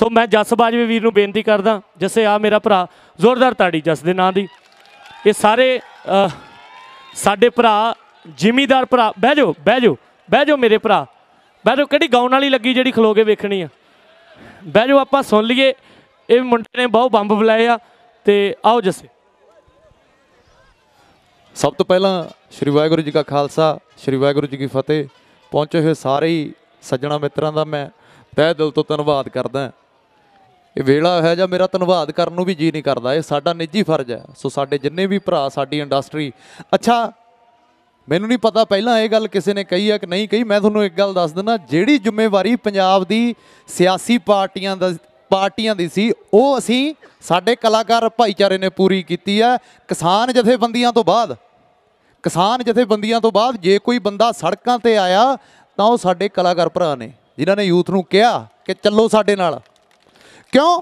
ਸੋ ਮੈਂ ਜਸ ਬਾਜਵੇ ਵੀਰ ਨੂੰ ਬੇਨਤੀ ਕਰਦਾ ਜੱਸੇ ਆ ਮੇਰਾ ਭਰਾ ਜ਼ੋਰਦਾਰ ਤਾੜੀ ਜਸ ਦੇ ਨਾਂ ਦੀ ਇਹ ਸਾਰੇ ਸਾਡੇ ਭਰਾ ਜ਼ਿਮੀਦਾਰ ਭਰਾ ਬਹਿ ਜਾਓ ਬਹਿ ਜਾਓ ਬਹਿ ਜਾਓ ਮੇਰੇ ਭਰਾ ਬਹਿ ਜਾਓ ਕਿਹੜੀ ਗਾਉਣ ਵਾਲੀ ਲੱਗੀ ਜਿਹੜੀ ਖਲੋ ਕੇ ਵੇਖਣੀ ਆ ਬਹਿ ਜਾਓ ਆਪਾਂ ਸੁਣ ਲਈਏ ਇਹ ਮੁੰਡੇ ਨੇ ਬਹੁਤ ਬੰਬ ਬੁਲਾਏ ਆ ਤੇ ਆਓ ਜਸੇ ਸਭ ਤੋਂ ਪਹਿਲਾਂ ਸ੍ਰੀ ਵਾਹਿਗੁਰੂ ਜੀ ਕਾ ਖਾਲਸਾ ਸ੍ਰੀ ਵਾਹਿਗੁਰੂ ਜੀ ਕੀ ਫਤਿਹ ਪਹੁੰਚੇ ਹੋਏ ਸਾਰੇ ਸੱਜਣਾ ਮਿੱਤਰਾਂ ਦਾ ਮੈਂ ਤਹਿ ਦਿਲ ਤੋਂ ਧੰਨਵਾਦ ਕਰਦਾ ਇਹ ਵੇਲਾ ਹੈ ਜਾਂ ਮੇਰਾ ਧੰਨਵਾਦ ਕਰਨ ਨੂੰ ਵੀ ਜੀ ਨਹੀਂ ਕਰਦਾ ਇਹ ਸਾਡਾ ਨਿੱਜੀ ਫਰਜ਼ ਹੈ ਸੋ ਸਾਡੇ ਜਿੰਨੇ ਵੀ ਭਰਾ ਸਾਡੀ ਇੰਡਸਟਰੀ ਅੱਛਾ ਮੈਨੂੰ ਨਹੀਂ ਪਤਾ ਪਹਿਲਾਂ ਇਹ ਗੱਲ ਕਿਸੇ ਨੇ ਕਹੀ ਹੈ ਕਿ ਨਹੀਂ ਕਹੀ ਮੈਂ ਤੁਹਾਨੂੰ ਇੱਕ ਗੱਲ ਦੱਸ ਦਿੰਦਾ ਜਿਹੜੀ ਜ਼ਿੰਮੇਵਾਰੀ ਪੰਜਾਬ ਦੀ ਸਿਆਸੀ ਪਾਰਟੀਆਂ ਦਾ ਪਾਰਟੀਆਂ ਦੀ ਸੀ ਉਹ ਅਸੀਂ ਸਾਡੇ ਕਲਾਕਾਰ ਭਾਈਚਾਰੇ ਨੇ ਪੂਰੀ ਕੀਤੀ ਹੈ ਕਿਸਾਨ ਜਥੇਬੰਦੀਆਂ ਤੋਂ ਬਾਅਦ ਕਿਸਾਨ ਜਥੇਬੰਦੀਆਂ ਤੋਂ ਬਾਅਦ ਜੇ ਕੋਈ ਬੰਦਾ ਸੜਕਾਂ ਤੇ ਆਇਆ ਤਾਂ ਉਹ ਸਾਡੇ ਕਲਾਕਾਰ ਭਰਾ ਨੇ ਜਿਨ੍ਹਾਂ ਨੇ ਯੂਥ ਨੂੰ ਕਿਹਾ ਕਿ ਚੱਲੋ ਸਾਡੇ ਨਾਲ ਕਿਉਂ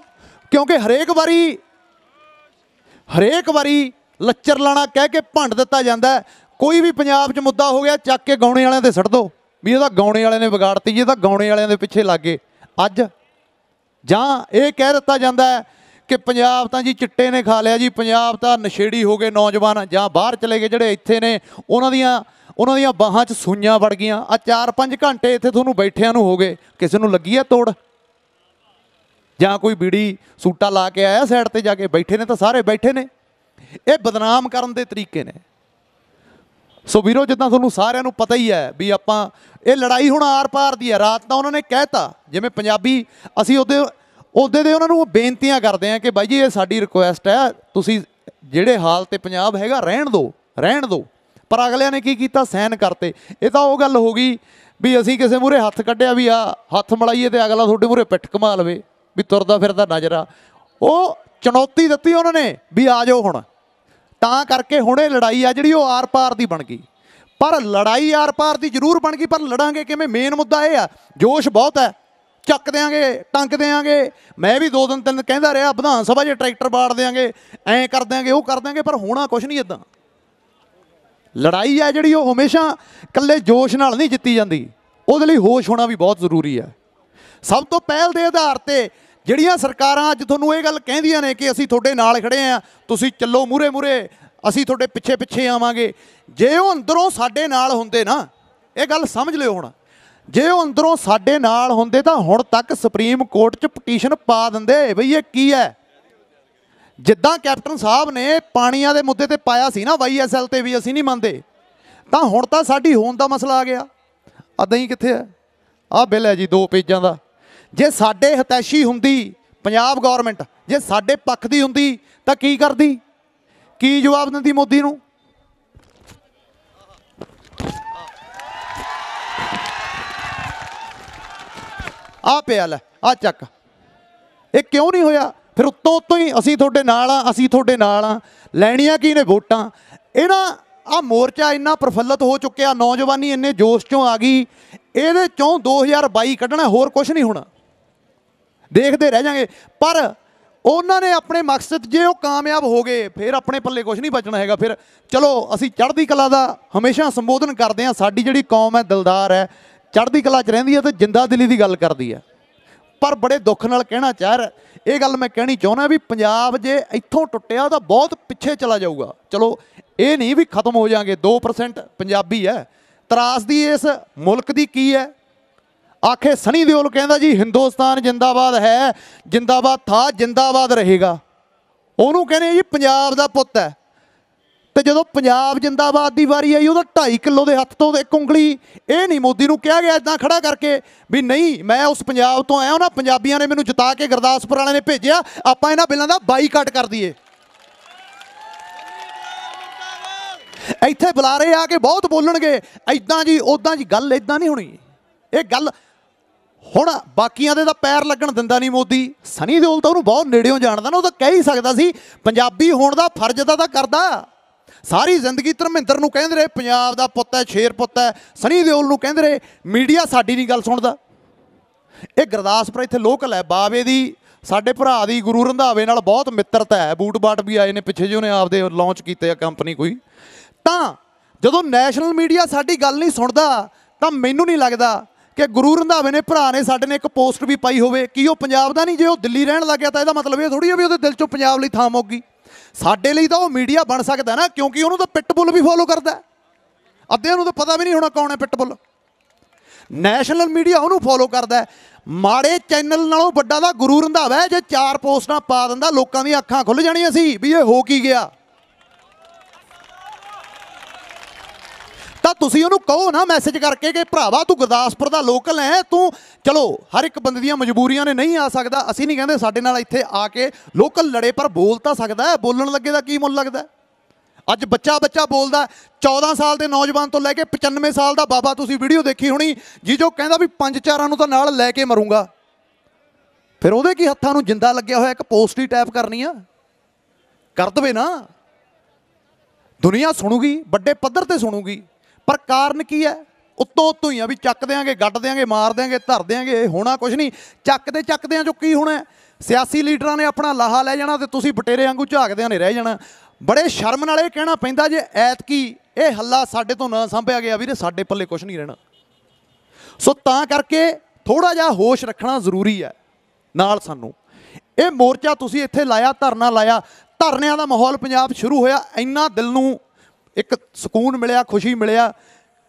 ਕਿਉਂਕਿ ਹਰੇਕ ਵਾਰੀ ਹਰੇਕ ਵਾਰੀ ਲੱਚਰ ਲਾਣਾ ਕਹਿ ਕੇ ਭੰਡ ਦਿੱਤਾ ਜਾਂਦਾ ਕੋਈ ਵੀ ਪੰਜਾਬ 'ਚ ਮੁੱਦਾ ਹੋ ਗਿਆ ਚੱਕ ਕੇ ਗਾਉਣੇ ਵਾਲਿਆਂ ਤੇ ਸੁੱਟ ਦੋ ਵੀ ਇਹ ਤਾਂ ਗਾਉਣੇ ਵਾਲਿਆਂ ਨੇ ਵਿਗਾੜਤੀ ਇਹ ਤਾਂ ਗਾਉਣੇ ਵਾਲਿਆਂ ਦੇ ਪਿੱਛੇ ਲੱਗੇ ਅੱਜ ਜਾਂ ਇਹ ਕਹਿ ਦਿੱਤਾ ਜਾਂਦਾ ਹੈ ਕਿ ਪੰਜਾਬ ਤਾਂ ਜੀ ਚਿੱਟੇ ਨੇ ਖਾ ਲਿਆ ਜੀ ਪੰਜਾਬ ਤਾਂ ਨਸ਼ੇੜੀ ਹੋ ਗਏ ਨੌਜਵਾਨ ਜਾਂ ਬਾਹਰ ਚਲੇ ਗਏ ਜਿਹੜੇ ਇੱਥੇ ਨੇ ਉਹਨਾਂ ਦੀਆਂ ਉਹਨਾਂ ਦੀਆਂ ਬਾਹਾਂ 'ਚ ਸੂਈਆਂ ਵੜ ਗਈਆਂ ਆ 4-5 ਘੰਟੇ ਇੱਥੇ ਤੁਹਾਨੂੰ ਬੈਠਿਆਂ ਨੂੰ ਹੋ ਗਏ ਕਿਸੇ ਨੂੰ ਲੱਗੀ ਆ ਤੋੜ ਜਾਂ ਕੋਈ ਬੀੜੀ ਸੂਟਾ ਲਾ ਕੇ ਆਇਆ ਸਾਈਡ ਤੇ ਜਾ ਕੇ ਬੈਠੇ ਨੇ ਤਾਂ ਸਾਰੇ ਬੈਠੇ ਨੇ ਇਹ ਬਦਨਾਮ ਕਰਨ ਦੇ ਤਰੀਕੇ ਨੇ ਸੋ ਵੀਰੋ ਜਿੱਦਾਂ ਤੁਹਾਨੂੰ ਸਾਰਿਆਂ ਨੂੰ ਪਤਾ ਹੀ ਹੈ ਵੀ ਆਪਾਂ ਇਹ ਲੜਾਈ ਹੁਣ ਆਰ-ਪਾਰ ਦੀ ਹੈ ਰਾਤ ਤਾਂ ਉਹਨਾਂ ਨੇ ਕਹਿਤਾ ਜਿਵੇਂ ਪੰਜਾਬੀ ਅਸੀਂ ਉਹਦੇ ਉਹਦੇ ਦੇ ਉਹਨਾਂ ਨੂੰ ਬੇਨਤੀਆਂ ਕਰਦੇ ਆ ਕਿ ਬਾਈ ਜੀ ਇਹ ਸਾਡੀ ਰਿਕੁਐਸਟ ਹੈ ਤੁਸੀਂ ਜਿਹੜੇ ਹਾਲ ਤੇ ਪੰਜਾਬ ਹੈਗਾ ਰਹਿਣ ਦਿਓ ਰਹਿਣ ਦਿਓ ਪਰ ਅਗਲਿਆਂ ਨੇ ਕੀ ਕੀਤਾ ਸਹਿਨ ਕਰਤੇ ਇਹ ਤਾਂ ਉਹ ਗੱਲ ਹੋ ਗਈ ਵੀ ਅਸੀਂ ਕਿਸੇ ਮੂਰੇ ਹੱਥ ਕੱਢਿਆ ਵੀ ਆ ਹੱਥ ਮਲਾਈਏ ਤੇ ਅਗਲਾ ਤੁਹਾਡੇ ਮੂਰੇ ਪਿੱਠ ਕਮਾ ਲਵੇ ਵੀ ਤੁਰਦਾ ਫਿਰਦਾ ਨਜ਼ਰ ਆ ਉਹ ਚੁਣੌਤੀ ਦਿੱਤੀ ਉਹਨਾਂ ਨੇ ਵੀ ਆ ਜਾਓ ਹੁਣ ਤਾਂ ਕਰਕੇ ਹੁਣੇ ਲੜਾਈ ਆ ਜਿਹੜੀ ਉਹ ਆਰ-ਪਾਰ ਦੀ ਬਣ ਗਈ ਪਰ ਲੜਾਈ ਆਰ-ਪਾਰ ਦੀ ਜ਼ਰੂਰ ਬਣ ਗਈ ਪਰ ਲੜਾਂਗੇ ਕਿਵੇਂ ਮੇਨ ਮੁੱਦਾ ਇਹ ਆ ਜੋਸ਼ ਬਹੁਤ ਹੈ ਚੱਕ ਦੇਾਂਗੇ ਟੰਕ ਦੇਾਂਗੇ ਮੈਂ ਵੀ ਦੋ ਦਿਨ ਤਿੰਨ ਕਹਿੰਦਾ ਰਿਹਾ ਵਿਧਾਨ ਸਭਾ 'ਚ ਟਰੈਕਟਰ ਬਾੜ ਦੇਾਂਗੇ ਐ ਕਰ ਦੇਾਂਗੇ ਉਹ ਕਰ ਦੇਾਂਗੇ ਪਰ ਹੋਣਾ ਕੁਝ ਨਹੀਂ ਇਦਾਂ ਲੜਾਈ ਆ ਜਿਹੜੀ ਉਹ ਹਮੇਸ਼ਾ ਇਕੱਲੇ ਜੋਸ਼ ਨਾਲ ਨਹੀਂ ਜਿੱਤੀ ਜਾਂਦੀ ਉਹਦੇ ਲਈ ਹੋਸ਼ ਹੋਣਾ ਵੀ ਬਹੁਤ ਜ਼ਰੂਰੀ ਹੈ ਸਭ ਤੋਂ ਪਹਿਲ ਦੇ ਆਧਾਰ ਤੇ ਜਿਹੜੀਆਂ ਸਰਕਾਰਾਂ ਅੱਜ ਤੁਹਾਨੂੰ ਇਹ ਗੱਲ ਕਹਿੰਦੀਆਂ ਨੇ ਕਿ ਅਸੀਂ ਤੁਹਾਡੇ ਨਾਲ ਖੜੇ ਆ ਤੁਸੀਂ ਚੱਲੋ ਮੂਰੇ ਮੂਰੇ ਅਸੀਂ ਤੁਹਾਡੇ ਪਿੱਛੇ ਪਿੱਛੇ ਆਵਾਂਗੇ ਜੇ ਉਹ ਅੰਦਰੋਂ ਸਾਡੇ ਨਾਲ ਹੁੰਦੇ ਨਾ ਇਹ ਗੱਲ ਸਮਝ ਲਿਓ ਹੁਣ ਜੇ ਉਹ ਅੰਦਰੋਂ ਸਾਡੇ ਨਾਲ ਹੁੰਦੇ ਤਾਂ ਹੁਣ ਤੱਕ ਸੁਪਰੀਮ ਕੋਰਟ 'ਚ ਪਟੀਸ਼ਨ ਪਾ ਦਿੰਦੇ ਬਈ ਇਹ ਕੀ ਹੈ ਜਿੱਦਾਂ ਕੈਪਟਨ ਸਾਹਿਬ ਨੇ ਪਾਣੀਆਂ ਦੇ ਮੁੱਦੇ ਤੇ ਪਾਇਆ ਸੀ ਨਾ ਵਾਈਐਸਐਲ ਤੇ ਵੀ ਅਸੀਂ ਨਹੀਂ ਮੰਨਦੇ ਤਾਂ ਹੁਣ ਤਾਂ ਸਾਡੀ ਹੋਣ ਦਾ ਮਸਲਾ ਆ ਗਿਆ ਅਦਾਂ ਹੀ ਕਿੱਥੇ ਆ ਆ ਬਿੱਲ ਹੈ ਜੀ ਦੋ ਪੇਜਾਂ ਦਾ ਜੇ ਸਾਡੇ ਹਤੈਸ਼ੀ ਹੁੰਦੀ ਪੰਜਾਬ ਗਵਰਨਮੈਂਟ ਜੇ ਸਾਡੇ ਪੱਖ ਦੀ ਹੁੰਦੀ ਤਾਂ ਕੀ ਕਰਦੀ ਕੀ ਜਵਾਬ ਦਿੰਦੀ ਮੋਦੀ ਨੂੰ ਆ ਪਿਆ ਲੈ ਆ ਚੱਕ ਇਹ ਕਿਉਂ ਨਹੀਂ ਹੋਇਆ ਫਿਰ ਉੱਤੋਂ ਉੱਤੋਂ ਹੀ ਅਸੀਂ ਤੁਹਾਡੇ ਨਾਲ ਆ ਅਸੀਂ ਤੁਹਾਡੇ ਨਾਲ ਆ ਲੈਣੀਆਂ ਕੀ ਨੇ ਵੋਟਾਂ ਇਹਨਾਂ ਆ ਮੋਰਚਾ ਇੰਨਾ ਪ੍ਰਫੁੱਲਤ ਹੋ ਚੁੱਕਿਆ ਨੌਜਵਾਨੀ ਇੰਨੇ ਜੋਸ਼ ਚੋਂ ਆ ਗਈ ਇਹਦੇ ਚੋਂ 2022 ਕੱਢਣਾ ਹੋਰ ਕੁਝ ਨਹੀਂ ਹੋਣਾ ਦੇਖਦੇ ਰਹਿ ਜਾਾਂਗੇ ਪਰ ਉਹਨਾਂ ਨੇ ਆਪਣੇ ਮਕਸਦ ਜੇ ਉਹ ਕਾਮਯਾਬ ਹੋ ਗਏ ਫਿਰ ਆਪਣੇ ਪੱਲੇ ਕੁਝ ਨਹੀਂ ਬਚਣਾ ਹੈਗਾ ਫਿਰ ਚਲੋ ਅਸੀਂ ਚੜ੍ਹਦੀ ਕਲਾ ਦਾ ਹਮੇਸ਼ਾ ਸੰਬੋਧਨ ਕਰਦੇ ਆ ਸਾਡੀ ਜਿਹੜੀ ਕੌਮ ਹੈ ਦਿਲਦਾਰ ਹੈ ਚੜ੍ਹਦੀ ਕਲਾ 'ਚ ਰਹਿੰਦੀ ਹੈ ਤੇ ਜਿੰਦਾ ਦਿਲੀ ਦੀ ਗੱਲ ਕਰਦੀ ਹੈ ਪਰ ਬੜੇ ਦੁੱਖ ਨਾਲ ਕਹਿਣਾ ਚਾਹ ਇਹ ਗੱਲ ਮੈਂ ਕਹਿਣੀ ਚਾਹੁੰਦਾ ਵੀ ਪੰਜਾਬ ਜੇ ਇੱਥੋਂ ਟੁੱਟਿਆ ਤਾਂ ਬਹੁਤ ਪਿੱਛੇ ਚਲਾ ਜਾਊਗਾ ਚਲੋ ਇਹ ਨਹੀਂ ਵੀ ਖਤਮ ਹੋ ਜਾਾਂਗੇ 2% ਪੰਜਾਬੀ ਹੈ ਤਰਾਸ ਦੀ ਇਸ ਮੁਲਕ ਦੀ ਕੀ ਹੈ ਆਖੇ ਸਨੀ ਦਿਓਲ ਕਹਿੰਦਾ ਜੀ ਹਿੰਦੁਸਤਾਨ ਜਿੰਦਾਬਾਦ ਹੈ ਜਿੰਦਾਬਾਦ ਥਾ ਜਿੰਦਾਬਾਦ ਰਹੇਗਾ ਉਹਨੂੰ ਕਹਿੰਦੇ ਜੀ ਪੰਜਾਬ ਦਾ ਪੁੱਤ ਹੈ ਤੇ ਜਦੋਂ ਪੰਜਾਬ ਜਿੰਦਾਬਾਦ ਦੀ ਵਾਰੀ ਆਈ ਉਹਦਾ 2.5 ਕਿਲੋ ਦੇ ਹੱਥ ਤੋਂ ਇੱਕ ਉਂਗਲੀ ਇਹ ਨਹੀਂ ਮੋਦੀ ਨੂੰ ਕਿਹਾ ਗਿਆ ਇਦਾਂ ਖੜਾ ਕਰਕੇ ਵੀ ਨਹੀਂ ਮੈਂ ਉਸ ਪੰਜਾਬ ਤੋਂ ਆਇਆ ਉਹਨਾਂ ਪੰਜਾਬੀਆਂ ਨੇ ਮੈਨੂੰ ਜਿਤਾ ਕੇ ਗੁਰਦਾਸਪੁਰ ਵਾਲਿਆਂ ਨੇ ਭੇਜਿਆ ਆਪਾਂ ਇਹਨਾਂ ਬਿੱਲਾਂ ਦਾ ਬਾਈਕਾਟ ਕਰ ਦਈਏ ਇੱਥੇ ਬੁਲਾ ਰਹੇ ਆ ਕੇ ਬਹੁਤ ਬੋਲਣਗੇ ਇਦਾਂ ਜੀ ਉਦਾਂ ਜੀ ਗੱਲ ਇਦਾਂ ਨਹੀਂ ਹੋਣੀ ਇਹ ਗੱਲ ਹੁਣ ਬਾਕੀਆਂ ਦੇ ਤਾਂ ਪੈਰ ਲੱਗਣ ਦਿੰਦਾ ਨਹੀਂ ਮੋਦੀ ਸਨੀ ਦਿਓਲ ਤਾਂ ਉਹਨੂੰ ਬਹੁਤ ਨੇੜਿਓਂ ਜਾਣਦਾ ਨਾ ਉਹ ਤਾਂ ਕਹਿ ਹੀ ਸਕਦਾ ਸੀ ਪੰਜਾਬੀ ਹੋਣ ਦਾ ਫਰਜ਼ ਤਾਂ ਤਾਂ ਕਰਦਾ ਸਾਰੀ ਜ਼ਿੰਦਗੀ ਧਰਮਿੰਦਰ ਨੂੰ ਕਹਿੰਦੇ ਰਹੇ ਪੰਜਾਬ ਦਾ ਪੁੱਤ ਹੈ ਸ਼ੇਰ ਪੁੱਤ ਹੈ ਸਨੀ ਦਿਓਲ ਨੂੰ ਕਹਿੰਦੇ ਰਹੇ ਮੀਡੀਆ ਸਾਡੀ ਨਹੀਂ ਗੱਲ ਸੁਣਦਾ ਇਹ ਗੁਰਦਾਸਪੁਰ ਇੱਥੇ ਲੋਕਲ ਹੈ ਬਾਵੇ ਦੀ ਸਾਡੇ ਭਰਾ ਦੀ ਗੁਰੂ ਰੰਧਾਵੇ ਨਾਲ ਬਹੁਤ ਮਿੱਤਰਤਾ ਹੈ ਬੂਟ ਬਾਟ ਵੀ ਆਏ ਨੇ ਪਿੱਛੇ ਜਿਹੇ ਨੇ ਆਪਦੇ ਲਾਂਚ ਕੀਤੇ ਆ ਕੰਪਨੀ ਕੋਈ ਤਾਂ ਜਦੋਂ ਨੈਸ਼ਨਲ ਮੀਡੀਆ ਸਾਡੀ ਗੱਲ ਨਹੀਂ ਸੁਣਦਾ ਤਾਂ ਮੈਨੂੰ ਨਹੀਂ ਲੱਗਦਾ ਕਿ ਗੁਰੂ ਰੰਧਾਵੇ ਨੇ ਭਰਾ ਨੇ ਸਾਡੇ ਨੇ ਇੱਕ ਪੋਸਟ ਵੀ ਪਾਈ ਹੋਵੇ ਕਿ ਉਹ ਪੰਜਾਬ ਦਾ ਨਹੀਂ ਜੇ ਉਹ ਦਿੱਲੀ ਰਹਿਣ ਲੱਗਿਆ ਤਾਂ ਇਹਦਾ ਮਤਲਬ ਇਹ ਥੋੜੀ ਆ ਵੀ ਉਹਦੇ ਦਿਲ 'ਚੋਂ ਪੰਜਾਬ ਲਈ ਥਾਂ ਮੋਗੀ ਸਾਡੇ ਲਈ ਤਾਂ ਉਹ ਮੀਡੀਆ ਬਣ ਸਕਦਾ ਨਾ ਕਿਉਂਕਿ ਉਹਨੂੰ ਤਾਂ ਬੁੱਲ ਵੀ ਫੋਲੋ ਕਰਦਾ ਅੱਧਿਆਂ ਨੂੰ ਤਾਂ ਪਤਾ ਵੀ ਨਹੀਂ ਹੋਣਾ ਕੌਣ ਹੈ ਬੁੱਲ ਨੈਸ਼ਨਲ ਮੀਡੀਆ ਉਹਨੂੰ ਫੋਲੋ ਕਰਦਾ ਮਾੜੇ ਚੈਨਲ ਨਾਲੋਂ ਵੱਡਾ ਦਾ ਗੁਰੂ ਰੰਧਾਵਾ ਜੇ ਚਾਰ ਪੋਸਟਾਂ ਪਾ ਦਿੰਦਾ ਲੋਕਾਂ ਦੀਆਂ ਅੱਖਾਂ ਖੁੱਲ ਜਾਣੀਆਂ ਸੀ ਵੀ ਇਹ ਹੋ ਕੀ ਗਿਆ ਤਾਂ ਤੁਸੀਂ ਉਹਨੂੰ ਕਹੋ ਨਾ ਮੈਸੇਜ ਕਰਕੇ ਕਿ ਭਰਾਵਾ ਤੂੰ ਗੁਰਦਾਸਪੁਰ ਦਾ ਲੋਕਲ ਹੈ ਤੂੰ ਚਲੋ ਹਰ ਇੱਕ ਬੰਦੇ ਦੀਆਂ ਮਜਬੂਰੀਆਂ ਨੇ ਨਹੀਂ ਆ ਸਕਦਾ ਅਸੀਂ ਨਹੀਂ ਕਹਿੰਦੇ ਸਾਡੇ ਨਾਲ ਇੱਥੇ ਆ ਕੇ ਲੋਕਲ ਲੜੇ ਪਰ ਬੋਲ ਤਾਂ ਸਕਦਾ ਹੈ ਬੋਲਣ ਲੱਗੇ ਦਾ ਕੀ ਮੁੱਲ ਲੱਗਦਾ ਅੱਜ ਬੱਚਾ ਬੱਚਾ ਬੋਲਦਾ 14 ਸਾਲ ਦੇ ਨੌਜਵਾਨ ਤੋਂ ਲੈ ਕੇ 95 ਸਾਲ ਦਾ ਬਾਬਾ ਤੁਸੀਂ ਵੀਡੀਓ ਦੇਖੀ ਹੋਣੀ ਜੀ ਜੋ ਕਹਿੰਦਾ ਵੀ ਪੰਜ ਚਾਰਾਂ ਨੂੰ ਤਾਂ ਨਾਲ ਲੈ ਕੇ ਮਰੂੰਗਾ ਫਿਰ ਉਹਦੇ ਕੀ ਹੱਥਾਂ ਨੂੰ ਜਿੰਦਾ ਲੱਗਿਆ ਹੋਇਆ ਇੱਕ ਪੋਸਟ ਹੀ ਟਾਈਪ ਕਰਨੀ ਆ ਕਰ ਦਵੇ ਨਾ ਦੁਨੀਆ ਸੁਣੂਗੀ ਵੱਡੇ ਪੱਧਰ ਤੇ ਸੁਣੂਗੀ ਪਰ ਕਾਰਨ ਕੀ ਹੈ ਉੱਤੋਂ ਉੱਤੋਂ ਹੀ ਆ ਵੀ ਚੱਕ ਦੇਾਂਗੇ ਗੱਡ ਦੇਾਂਗੇ ਮਾਰ ਦੇਾਂਗੇ ਧਰ ਦੇਾਂਗੇ ਇਹ ਹੋਣਾ ਕੁਝ ਨਹੀਂ ਚੱਕਦੇ ਚੱਕਦੇ ਆ ਜੋ ਕੀ ਹੋਣਾ ਸਿਆਸੀ ਲੀਡਰਾਂ ਨੇ ਆਪਣਾ ਲਾਹਾ ਲੈ ਜਾਣਾ ਤੇ ਤੁਸੀਂ ਬਟੇਰੇ ਵਾਂਗੂ ਝਾਕਦਿਆਂ ਨੇ ਰਹਿ ਜਾਣਾ ਬੜੇ ਸ਼ਰਮ ਨਾਲ ਇਹ ਕਹਿਣਾ ਪੈਂਦਾ ਜੇ ਐਤਕੀ ਇਹ ਹੱਲਾ ਸਾਡੇ ਤੋਂ ਨਾ ਸੰਭਿਆ ਗਿਆ ਵੀਰੇ ਸਾਡੇ ਪੱਲੇ ਕੁਝ ਨਹੀਂ ਰਹਿਣਾ ਸੋ ਤਾਂ ਕਰਕੇ ਥੋੜਾ ਜਿਹਾ ਹੋਸ਼ ਰੱਖਣਾ ਜ਼ਰੂਰੀ ਹੈ ਨਾਲ ਸਾਨੂੰ ਇਹ ਮੋਰਚਾ ਤੁਸੀਂ ਇੱਥੇ ਲਾਇਆ ਧਰਨਾ ਲਾਇਆ ਧਰਨਿਆਂ ਦਾ ਮਾਹੌਲ ਪੰਜਾਬ ਸ਼ੁਰੂ ਹੋਇਆ ਇੰਨਾ ਦਿਲ ਨੂੰ ਇੱਕ ਸਕੂਨ ਮਿਲਿਆ ਖੁਸ਼ੀ ਮਿਲਿਆ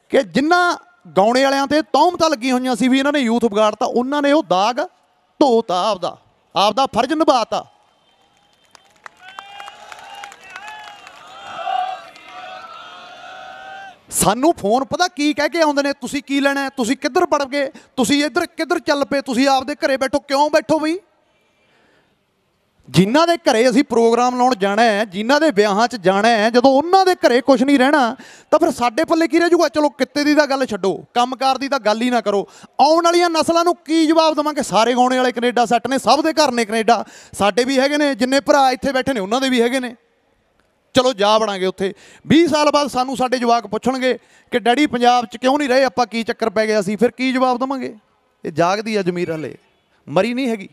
ਕਿ ਜਿਨ੍ਹਾਂ ਗਾਉਣੇ ਵਾਲਿਆਂ ਤੇ ਤੌਮਤਾ ਲੱਗੀ ਹੋਈਆਂ ਸੀ ਵੀ ਇਹਨਾਂ ਨੇ ਯੂਥ ਵਿਗਾੜਤਾ ਉਹਨਾਂ ਨੇ ਉਹ ਦਾਗ ਧੋਤਾ ਆਪਦਾ ਆਪਦਾ ਫਰਜ਼ ਨਿਭਾਤਾ ਸਾਨੂੰ ਫੋਨ ਪਤਾ ਕੀ ਕਹਿ ਕੇ ਆਉਂਦੇ ਨੇ ਤੁਸੀਂ ਕੀ ਲੈਣਾ ਤੁਸੀਂ ਕਿੱਧਰ ਵੜ ਗਏ ਤੁਸੀਂ ਇੱਧਰ ਕਿੱਧਰ ਚੱਲ ਪਏ ਤੁਸੀਂ ਆਪਦੇ ਘਰੇ ਬੈਠੋ ਕਿਉਂ ਬੈਠੋ ਬਈ ਜਿਨ੍ਹਾਂ ਦੇ ਘਰੇ ਅਸੀਂ ਪ੍ਰੋਗਰਾਮ ਲਾਉਣ ਜਾਣਾ ਹੈ ਜਿਨ੍ਹਾਂ ਦੇ ਵਿਆਹਾਂ 'ਚ ਜਾਣਾ ਹੈ ਜਦੋਂ ਉਹਨਾਂ ਦੇ ਘਰੇ ਕੁਝ ਨਹੀਂ ਰਹਿਣਾ ਤਾਂ ਫਿਰ ਸਾਡੇ ਪੱਲੇ ਕੀ ਰਹਿ ਜਾਊਗਾ ਚਲੋ ਕਿੱਤੇ ਦੀ ਤਾਂ ਗੱਲ ਛੱਡੋ ਕੰਮਕਾਰ ਦੀ ਤਾਂ ਗੱਲ ਹੀ ਨਾ ਕਰੋ ਆਉਣ ਵਾਲੀਆਂ ਨਸਲਾਂ ਨੂੰ ਕੀ ਜਵਾਬ ਦਵਾਂਗੇ ਸਾਰੇ ਗਾਉਣੇ ਵਾਲੇ ਕੈਨੇਡਾ ਸੈੱਟ ਨੇ ਸਭ ਦੇ ਘਰ ਨੇ ਕੈਨੇਡਾ ਸਾਡੇ ਵੀ ਹੈਗੇ ਨੇ ਜਿੰਨੇ ਭਰਾ ਇੱਥੇ ਬੈਠੇ ਨੇ ਉਹਨਾਂ ਦੇ ਵੀ ਹੈਗੇ ਨੇ ਚਲੋ ਜਾ ਬਣਾਂਗੇ ਉੱਥੇ 20 ਸਾਲ ਬਾਅਦ ਸਾਨੂੰ ਸਾਡੇ ਜਵਾਕ ਪੁੱਛਣਗੇ ਕਿ ਡੈਡੀ ਪੰਜਾਬ 'ਚ ਕਿਉਂ ਨਹੀਂ ਰਹੇ ਆਪਾਂ ਕੀ ਚੱਕਰ ਪੈ ਗਿਆ ਸੀ ਫਿਰ ਕੀ ਜਵਾਬ ਦਵਾਂਗੇ ਇਹ ਜਾਗਦੀ ਆ ਜ਼ਮੀਰ ਹਲੇ ਮਰੀ ਨਹੀਂ ਹੈਗੀ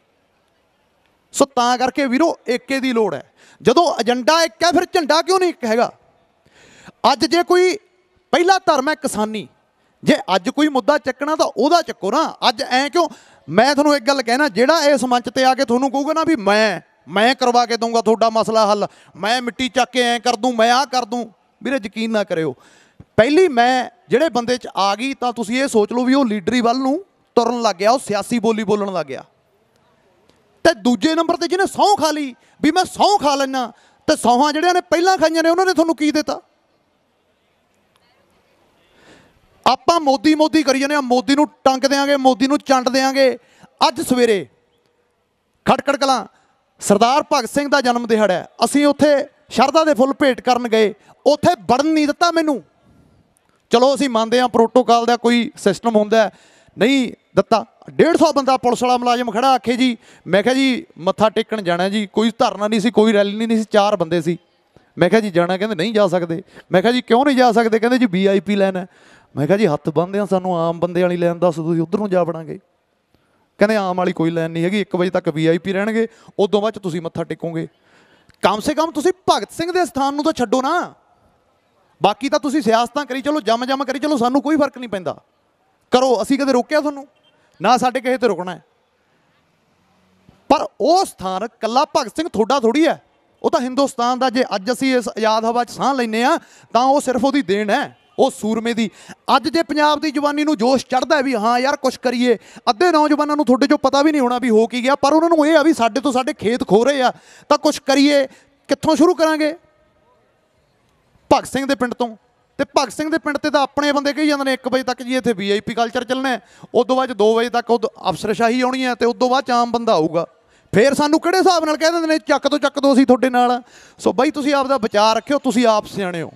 ਸੋ ਤਾਂ ਕਰਕੇ ਵੀਰੋ ਏਕੇ ਦੀ ਲੋੜ ਹੈ ਜਦੋਂ ਏਜੰਡਾ ਇੱਕ ਹੈ ਫਿਰ ਝੰਡਾ ਕਿਉਂ ਨਹੀਂ ਇੱਕ ਹੈਗਾ ਅੱਜ ਜੇ ਕੋਈ ਪਹਿਲਾ ਧਰਮ ਹੈ ਕਿਸਾਨੀ ਜੇ ਅੱਜ ਕੋਈ ਮੁੱਦਾ ਚੱਕਣਾ ਤਾਂ ਉਹਦਾ ਚੱਕੋ ਨਾ ਅੱਜ ਐ ਕਿਉਂ ਮੈਂ ਤੁਹਾਨੂੰ ਇੱਕ ਗੱਲ ਕਹਿਣਾ ਜਿਹੜਾ ਇਸ ਮੰਚ ਤੇ ਆ ਕੇ ਤੁਹਾਨੂੰ ਕਹੂਗਾ ਨਾ ਵੀ ਮੈਂ ਮੈਂ ਕਰਵਾ ਕੇ ਦਊਗਾ ਤੁਹਾਡਾ ਮਸਲਾ ਹੱਲ ਮੈਂ ਮਿੱਟੀ ਚੱਕ ਕੇ ਐ ਕਰ ਦੂੰ ਮੈਂ ਆ ਕਰ ਦੂੰ ਵੀਰੇ ਯਕੀਨ ਨਾ ਕਰਿਓ ਪਹਿਲੀ ਮੈਂ ਜਿਹੜੇ ਬੰਦੇ 'ਚ ਆ ਗਈ ਤਾਂ ਤੁਸੀਂ ਇਹ ਸੋਚ ਲਓ ਵੀ ਉਹ ਲੀਡਰੀ ਵੱਲ ਨੂੰ ਤੁਰਨ ਲੱਗ ਗਿਆ ਉਹ ਸਿਆਸੀ ਬੋਲੀ ਬੋਲਣ ਲੱਗ ਗਿਆ ਤੇ ਦੂਜੇ ਨੰਬਰ ਤੇ ਜਿਹਨੇ ਸੌਂ ਖਾ ਲਈ ਵੀ ਮੈਂ ਸੌਂ ਖਾ ਲੈਣਾ ਤੇ ਸੌਹਾਂ ਜਿਹੜਿਆਂ ਨੇ ਪਹਿਲਾਂ ਖਾਈਆਂ ਨੇ ਉਹਨਾਂ ਨੇ ਤੁਹਾਨੂੰ ਕੀ ਦਿੱਤਾ ਆਪਾਂ ਮੋਦੀ ਮੋਦੀ ਕਰੀ ਜਾਂਦੇ ਆ ਮੋਦੀ ਨੂੰ ਟੰਗ ਦੇਾਂਗੇ ਮੋਦੀ ਨੂੰ ਚੰਡ ਦੇਾਂਗੇ ਅੱਜ ਸਵੇਰੇ ਖਟਕੜ ਕਲਾਂ ਸਰਦਾਰ ਭਗਤ ਸਿੰਘ ਦਾ ਜਨਮ ਦਿਹਾੜਾ ਹੈ ਅਸੀਂ ਉੱਥੇ ਸ਼ਰਧਾ ਦੇ ਫੁੱਲ ਭੇਟ ਕਰਨ ਗਏ ਉੱਥੇ ਵੜਨ ਨਹੀਂ ਦਿੱਤਾ ਮੈਨੂੰ ਚਲੋ ਅਸੀਂ ਮੰਨਦੇ ਆ ਪ੍ਰੋਟੋਕਾਲ ਦਾ ਕੋਈ ਸਿਸਟਮ ਹੁੰਦਾ ਨਹੀਂ ਦਿੱਤਾ 150 ਬੰਦਾ ਪੁਲਿਸ ਵਾਲਾ ਮੁਲਾਜ਼ਮ ਖੜਾ ਆਖੇ ਜੀ ਮੈਂ ਕਿਹਾ ਜੀ ਮੱਥਾ ਟੇਕਣ ਜਾਣਾ ਜੀ ਕੋਈ ਧਰਨਾ ਨਹੀਂ ਸੀ ਕੋਈ ਰੈਲੀ ਨਹੀਂ ਸੀ ਚਾਰ ਬੰਦੇ ਸੀ ਮੈਂ ਕਿਹਾ ਜੀ ਜਾਣਾ ਕਹਿੰਦੇ ਨਹੀਂ ਜਾ ਸਕਦੇ ਮੈਂ ਕਿਹਾ ਜੀ ਕਿਉਂ ਨਹੀਂ ਜਾ ਸਕਦੇ ਕਹਿੰਦੇ ਜੀ ਵੀਆਈਪੀ ਲਾਈਨ ਹੈ ਮੈਂ ਕਿਹਾ ਜੀ ਹੱਥ ਬੰਨਦੇ ਆ ਸਾਨੂੰ ਆਮ ਬੰਦੇ ਵਾਲੀ ਲਾਈਨ ਦੱਸ ਤੁਸੀਂ ਉਧਰ ਨੂੰ ਜਾ ਬਣਾਂਗੇ ਕਹਿੰਦੇ ਆਮ ਵਾਲੀ ਕੋਈ ਲਾਈਨ ਨਹੀਂ ਹੈਗੀ 1 ਵਜੇ ਤੱਕ ਵੀਆਈਪੀ ਰਹਿਣਗੇ ਉਸ ਤੋਂ ਬਾਅਦ ਤੁਸੀਂ ਮੱਥਾ ਟੇਕੋਗੇ ਕਮ ਸੇ ਕਮ ਤੁਸੀਂ ਭਗਤ ਸਿੰਘ ਦੇ ਸਥਾਨ ਨੂੰ ਤਾਂ ਛੱਡੋ ਨਾ ਬਾਕੀ ਤਾਂ ਤੁਸੀਂ ਸਿਆਸਤਾਂ ਕਰੀ ਚਲੋ ਜਮ ਜਮ ਕਰੀ ਚਲੋ ਸਾਨੂੰ ਕੋਈ ਫਰਕ ਨਹੀਂ ਪੈਂਦਾ ਕਰੋ ਅਸੀਂ ਕਦੇ ਰੋਕਿਆ ਤੁਹਾਨੂੰ ਨਾ ਸਾਡੇ ਕਿਸੇ ਤੇ ਰੁਕਣਾ ਹੈ ਪਰ ਉਹ ਸਥਾਨ ਕੱਲਾ ਭਗਤ ਸਿੰਘ ਥੋੜਾ ਥੋੜੀ ਹੈ ਉਹ ਤਾਂ ਹਿੰਦੁਸਤਾਨ ਦਾ ਜੇ ਅੱਜ ਅਸੀਂ ਇਸ ਆਜ਼ਾਦ ਹਵਾ 'ਚ ਸਾਹ ਲੈਨੇ ਆ ਤਾਂ ਉਹ ਸਿਰਫ ਉਹਦੀ ਦੇਣ ਹੈ ਉਹ ਸੂਰਮੇ ਦੀ ਅੱਜ ਜੇ ਪੰਜਾਬ ਦੀ ਜਵਾਨੀ ਨੂੰ ਜੋਸ਼ ਚੜਦਾ ਵੀ ਹਾਂ ਯਾਰ ਕੁਝ ਕਰੀਏ ਅੱਧੇ ਨੌਜਵਾਨਾਂ ਨੂੰ ਤੁਹਾਡੇ ਜੋ ਪਤਾ ਵੀ ਨਹੀਂ ਹੋਣਾ ਵੀ ਹੋ ਕੀ ਗਿਆ ਪਰ ਉਹਨਾਂ ਨੂੰ ਇਹ ਆ ਵੀ ਸਾਡੇ ਤੋਂ ਸਾਡੇ ਖੇਤ ਖੋ ਰਹੇ ਆ ਤਾਂ ਕੁਝ ਕਰੀਏ ਕਿੱਥੋਂ ਸ਼ੁਰੂ ਕਰਾਂਗੇ ਭਗਤ ਸਿੰਘ ਦੇ ਪਿੰਡ ਤੋਂ ਤੇ ਭਗਤ ਸਿੰਘ ਦੇ ਪਿੰਡ ਤੇ ਤਾਂ ਆਪਣੇ ਬੰਦੇ ਕਹੀ ਜਾਂਦੇ ਨੇ 1 ਵਜੇ ਤੱਕ ਜੀ ਇੱਥੇ ਵੀਆਈਪੀ ਕਲਚਰ ਚੱਲਣਾ ਉਦੋਂ ਬਾਅਦ 2 ਵਜੇ ਤੱਕ ਉਹ ਅਫਸਰਸ਼ਾਹੀ ਆਉਣੀ ਹੈ ਤੇ ਉਦੋਂ ਬਾਅਦ ਆਮ ਬੰਦਾ ਆਊਗਾ ਫੇਰ ਸਾਨੂੰ ਕਿਹੜੇ ਹਿਸਾਬ ਨਾਲ ਕਹਿ ਦਿੰਦੇ ਨੇ ਚੱਕ ਤੋਂ ਚੱਕ ਦੋ ਅਸੀਂ ਤੁਹਾਡੇ ਨਾਲ ਸੋ ਬਾਈ ਤੁਸੀਂ ਆਪ ਦਾ ਵਿਚਾਰ ਰੱਖਿਓ ਤੁਸੀਂ ਆਪ ਸਿਆਣੇ ਹੋ